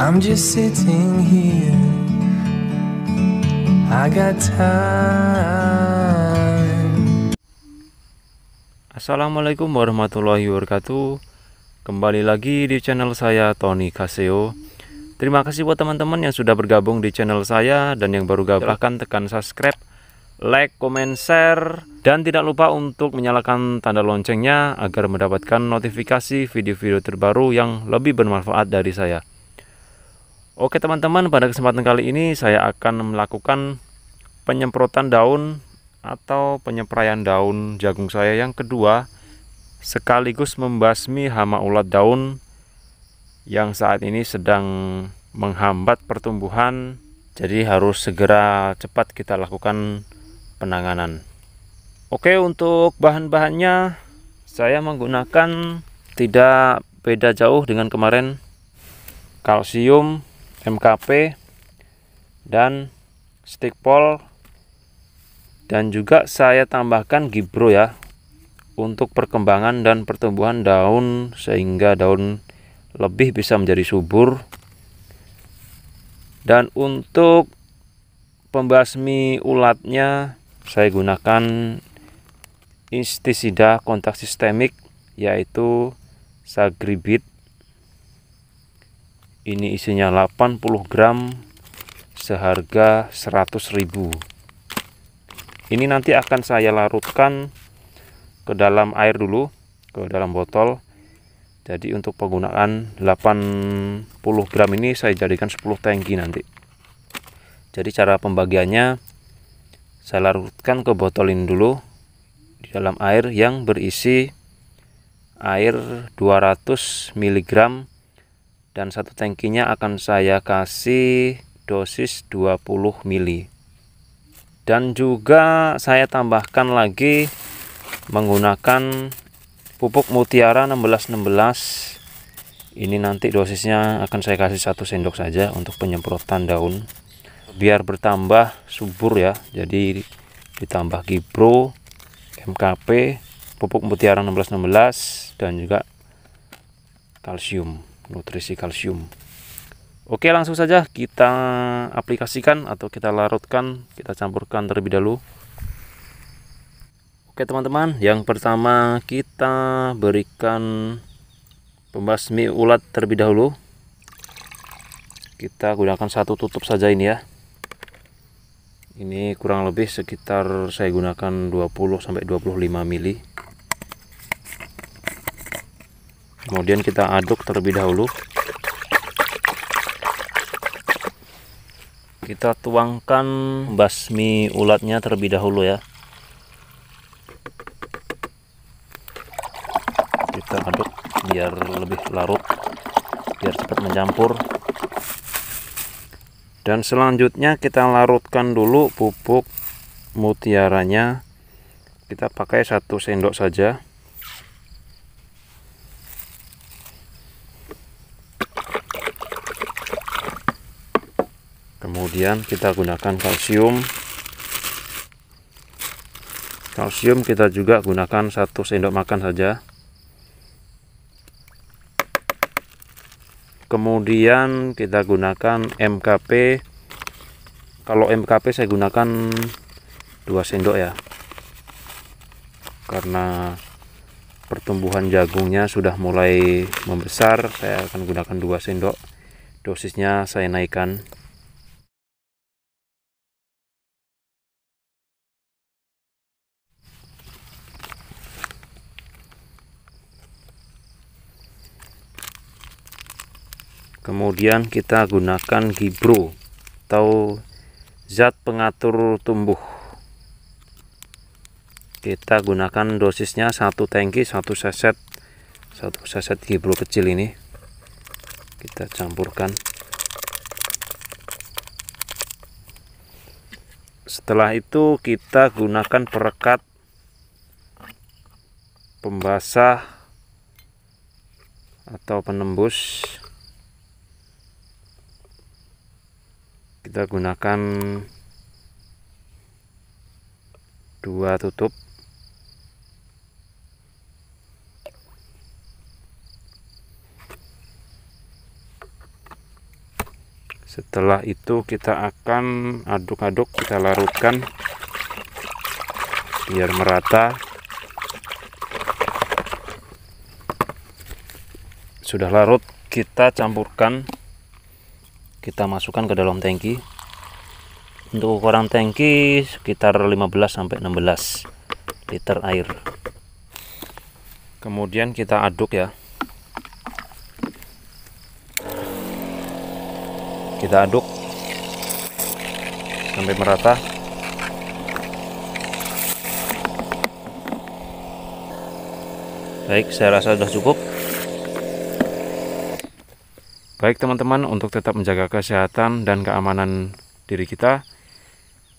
I'm just sitting here. I got time. Assalamualaikum warahmatullahi wabarakatuh. Kembali lagi di channel saya Tony Kaseo. Terima kasih buat teman-teman yang sudah bergabung di channel saya dan yang baru gabung. Silahkan tekan subscribe, like, comment, share, dan tidak lupa untuk menyalakan tanda loncengnya agar mendapatkan notifikasi video-video terbaru yang lebih bermanfaat dari saya. Oke teman-teman, pada kesempatan kali ini saya akan melakukan penyemprotan daun atau penyemprayan daun jagung saya yang kedua sekaligus membasmi hama ulat daun yang saat ini sedang menghambat pertumbuhan jadi harus segera cepat kita lakukan penanganan Oke untuk bahan-bahannya saya menggunakan tidak beda jauh dengan kemarin kalsium MKP dan stick pole dan juga saya tambahkan gibro ya untuk perkembangan dan pertumbuhan daun sehingga daun lebih bisa menjadi subur dan untuk pembasmi ulatnya saya gunakan instisida kontak sistemik yaitu sagribit ini isinya 80 gram seharga 100.000 ini nanti akan saya larutkan ke dalam air dulu ke dalam botol jadi untuk penggunaan 80 gram ini saya jadikan 10 tangki nanti jadi cara pembagiannya saya larutkan ke botol ini dulu di dalam air yang berisi air 200 mg dan satu tangkinya akan saya kasih dosis 20 mili dan juga saya tambahkan lagi menggunakan pupuk mutiara 1616 ini nanti dosisnya akan saya kasih satu sendok saja untuk penyemprotan daun biar bertambah subur ya jadi ditambah gibro MKP pupuk mutiara 1616 dan juga kalsium nutrisi kalsium oke langsung saja kita aplikasikan atau kita larutkan kita campurkan terlebih dahulu oke teman-teman yang pertama kita berikan pembasmi ulat terlebih dahulu kita gunakan satu tutup saja ini ya ini kurang lebih sekitar saya gunakan 20 sampai 25 mili kemudian kita aduk terlebih dahulu kita tuangkan basmi ulatnya terlebih dahulu ya kita aduk biar lebih larut biar cepat mencampur dan selanjutnya kita larutkan dulu pupuk mutiaranya kita pakai satu sendok saja kemudian kita gunakan kalsium kalsium kita juga gunakan satu sendok makan saja kemudian kita gunakan MKP kalau MKP saya gunakan dua sendok ya karena pertumbuhan jagungnya sudah mulai membesar saya akan gunakan dua sendok dosisnya saya naikkan kemudian kita gunakan gibro atau zat pengatur tumbuh kita gunakan dosisnya satu tangki satu seset satu seset gibro kecil ini kita campurkan setelah itu kita gunakan perekat pembasah atau penembus kita gunakan dua tutup setelah itu kita akan aduk-aduk kita larutkan biar merata sudah larut kita campurkan kita masukkan ke dalam tangki untuk ukuran tangki sekitar 15 sampai 16 liter air kemudian kita aduk ya kita aduk sampai merata baik saya rasa sudah cukup Baik teman-teman, untuk tetap menjaga kesehatan dan keamanan diri kita,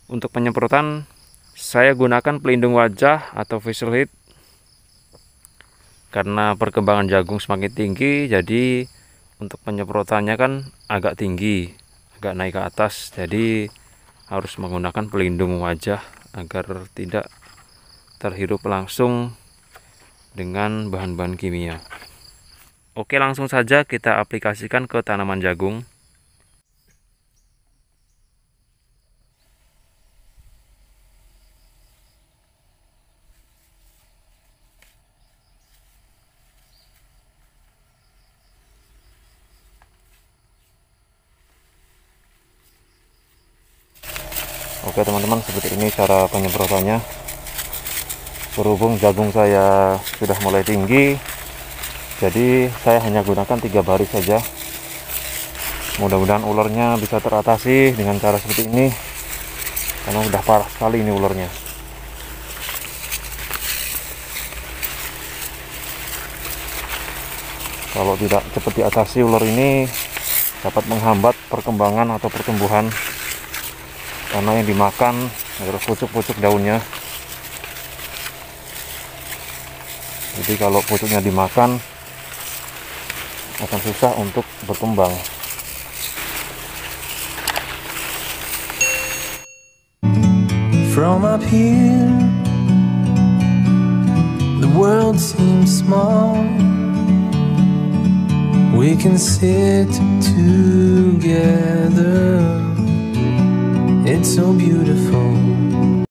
untuk penyemprotan saya gunakan pelindung wajah atau facial heat karena perkembangan jagung semakin tinggi, jadi untuk penyemprotannya kan agak tinggi, agak naik ke atas, jadi harus menggunakan pelindung wajah agar tidak terhirup langsung dengan bahan-bahan kimia. Oke langsung saja kita aplikasikan ke tanaman jagung. Oke teman-teman seperti ini cara penyemprotannya Berhubung jagung saya sudah mulai tinggi jadi saya hanya gunakan tiga baris saja mudah-mudahan ularnya bisa teratasi dengan cara seperti ini karena udah parah sekali ini ularnya kalau tidak cepat diatasi ular ini dapat menghambat perkembangan atau pertumbuhan karena yang dimakan adalah pucuk-pucuk daunnya jadi kalau pucuknya dimakan akan susah untuk berkembang. From up here, the world seems small. We can sit together, it's so beautiful.